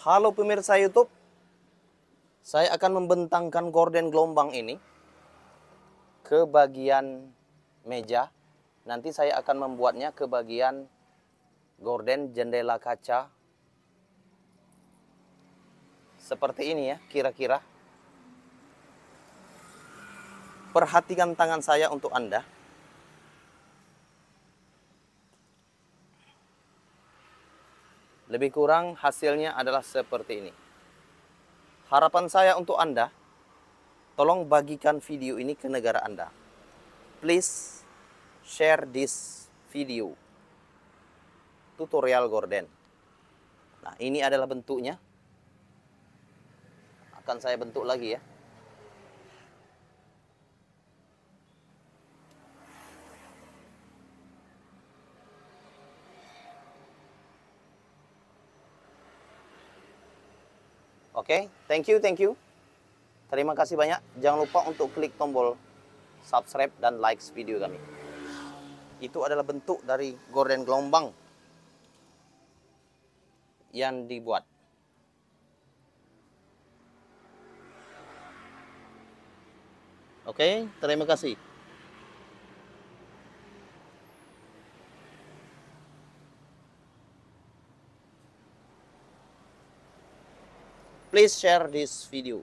Halo pemirsa YouTube, saya akan membentangkan gorden gelombang ini ke bagian meja. Nanti saya akan membuatnya ke bagian gorden jendela kaca. Seperti ini ya, kira-kira. Perhatikan tangan saya untuk Anda. Lebih kurang hasilnya adalah seperti ini. Harapan saya untuk Anda, tolong bagikan video ini ke negara Anda. Please share this video. Tutorial gorden. Nah, ini adalah bentuknya. Akan saya bentuk lagi ya. Oke, okay? thank you, thank you. Terima kasih banyak. Jangan lupa untuk klik tombol subscribe dan like video kami. Itu adalah bentuk dari gorden gelombang yang dibuat. Oke, okay? terima kasih. Please share this video.